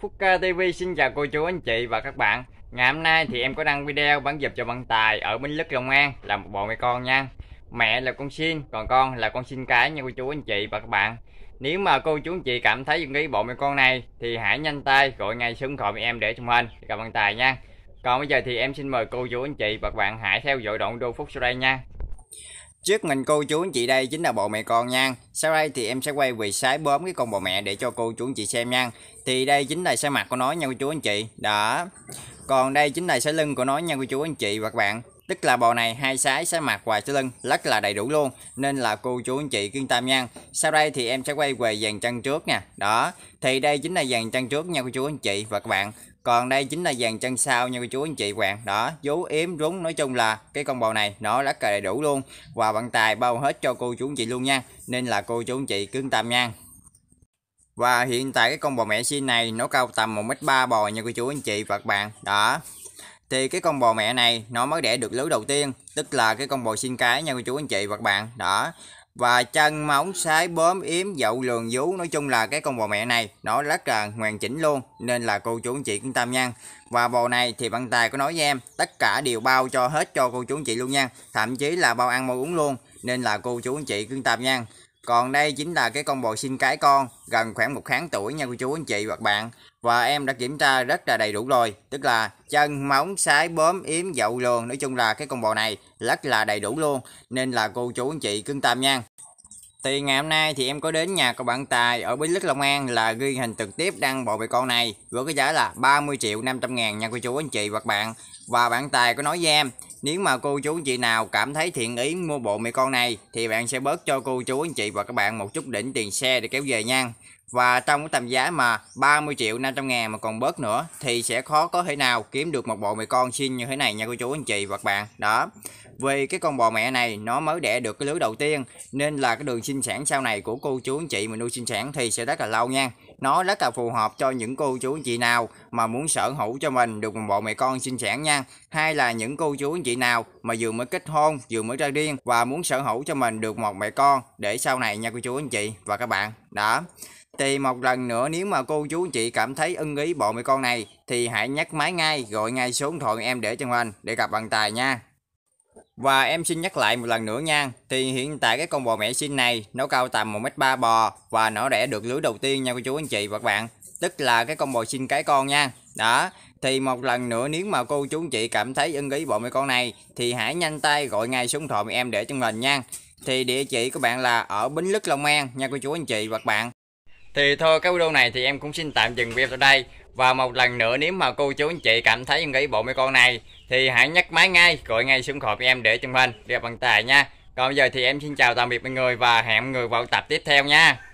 Phúc Ca TV xin chào cô chú anh chị và các bạn Ngày hôm nay thì em có đăng video bán dịp cho bạn Tài ở Bến Lức Long An là một bộ mẹ con nha Mẹ là con xin, còn con là con xin cái nha cô chú anh chị và các bạn Nếu mà cô chú anh chị cảm thấy những ý bộ mẹ con này thì hãy nhanh tay gọi ngay xuống khỏi em để trong hình Cảm ơn Tài nha Còn bây giờ thì em xin mời cô chú anh chị và các bạn hãy theo dõi đoạn đô phút sau đây nha Trước mình cô chú anh chị đây chính là bộ mẹ con nha. Sau đây thì em sẽ quay về sái bóm cái con bò mẹ để cho cô chú anh chị xem nha. Thì đây chính là sái mặt của nó nha cô chú anh chị. Đó. Còn đây chính là sái lưng của nó nha cô chú anh chị và các bạn. Tức là bò này hai sái sẽ mặt hoài sẽ lưng rất là đầy đủ luôn Nên là cô chú anh chị yên tâm nha Sau đây thì em sẽ quay về dàn chân trước nha Đó Thì đây chính là dàn chân trước nha cô chú anh chị và các bạn còn đây chính là dàn chân sau nha cô chú anh chị các bạn đó vú yếm rúng nói chung là cái con bò này nó rất là đầy đủ luôn và vận tài bao hết cho cô chú anh chị luôn nha nên là cô chú anh chị cứ tâm nha và hiện tại cái con bò mẹ xin này nó cao tầm 1m3 bò nha cô chú anh chị và các bạn đó thì cái con bò mẹ này nó mới đẻ được lứa đầu tiên tức là cái con bò sinh cái nha cô chú anh chị và các bạn đó và chân móng sái bướm yếm dậu lườn vú nói chung là cái con bò mẹ này nó rất là hoàn chỉnh luôn nên là cô chú anh chị yên tâm nha và bò này thì bạn tài có nói với em tất cả đều bao cho hết cho cô chú anh chị luôn nha thậm chí là bao ăn bao uống luôn nên là cô chú anh chị cứ tâm nha còn đây chính là cái con bò sinh cái con, gần khoảng một tháng tuổi nha cô chú anh chị và bạn. Và em đã kiểm tra rất là đầy đủ rồi, tức là chân, móng, sái, bóm, yếm, dậu luồn, nói chung là cái con bò này rất là đầy đủ luôn. Nên là cô chú anh chị cưng tâm nha. Thì ngày hôm nay thì em có đến nhà của bạn Tài ở Bến Lức Long An là ghi hình trực tiếp đăng bộ về con này với cái giá là 30 triệu 500 ngàn nha cô chú anh chị và bạn. Và bạn Tài có nói với em nếu mà cô chú anh chị nào cảm thấy thiện ý mua bộ mẹ con này thì bạn sẽ bớt cho cô chú anh chị và các bạn một chút đỉnh tiền xe để kéo về nha và trong cái tầm giá mà 30 triệu 500 ngàn mà còn bớt nữa thì sẽ khó có thể nào kiếm được một bộ mẹ con xin như thế này nha cô chú anh chị và các bạn đó vì cái con bò mẹ này nó mới đẻ được cái lứa đầu tiên nên là cái đường sinh sản sau này của cô chú anh chị mình nuôi sinh sản thì sẽ rất là lâu nha nó rất là phù hợp cho những cô chú anh chị nào mà muốn sở hữu cho mình được một bộ mẹ con sinh sản nha hay là những cô chú anh chị nào mà vừa mới kết hôn vừa mới ra riêng và muốn sở hữu cho mình được một mẹ con để sau này nha cô chú anh chị và các bạn đó thì một lần nữa nếu mà cô chú chị cảm thấy ưng ý bộ mẹ con này thì hãy nhắc máy ngay, gọi ngay số điện thoại em để trong hình để gặp bằng tài nha. Và em xin nhắc lại một lần nữa nha Thì hiện tại cái con bò mẹ sinh này Nó cao tầm 1m3 bò Và nó đẻ được lứa đầu tiên nha cô chú anh chị và các bạn Tức là cái con bò sinh cái con nha Đó Thì một lần nữa nếu mà cô chú anh chị cảm thấy ưng ý bộ mẹ con này Thì hãy nhanh tay gọi ngay số điện thoại em để trong hình nha Thì địa chỉ của bạn là ở Bến Lức Long An nha cô chú anh chị và các bạn thì thôi cái video này thì em cũng xin tạm dừng video tại đây. Và một lần nữa nếu mà cô chú anh chị cảm thấy em nghĩ bộ mấy con này thì hãy nhắc máy ngay, gọi ngay xuống khỏi em để chân hình để bằng tài nha. Còn bây giờ thì em xin chào tạm biệt mọi người và hẹn mọi người vào tập tiếp theo nha.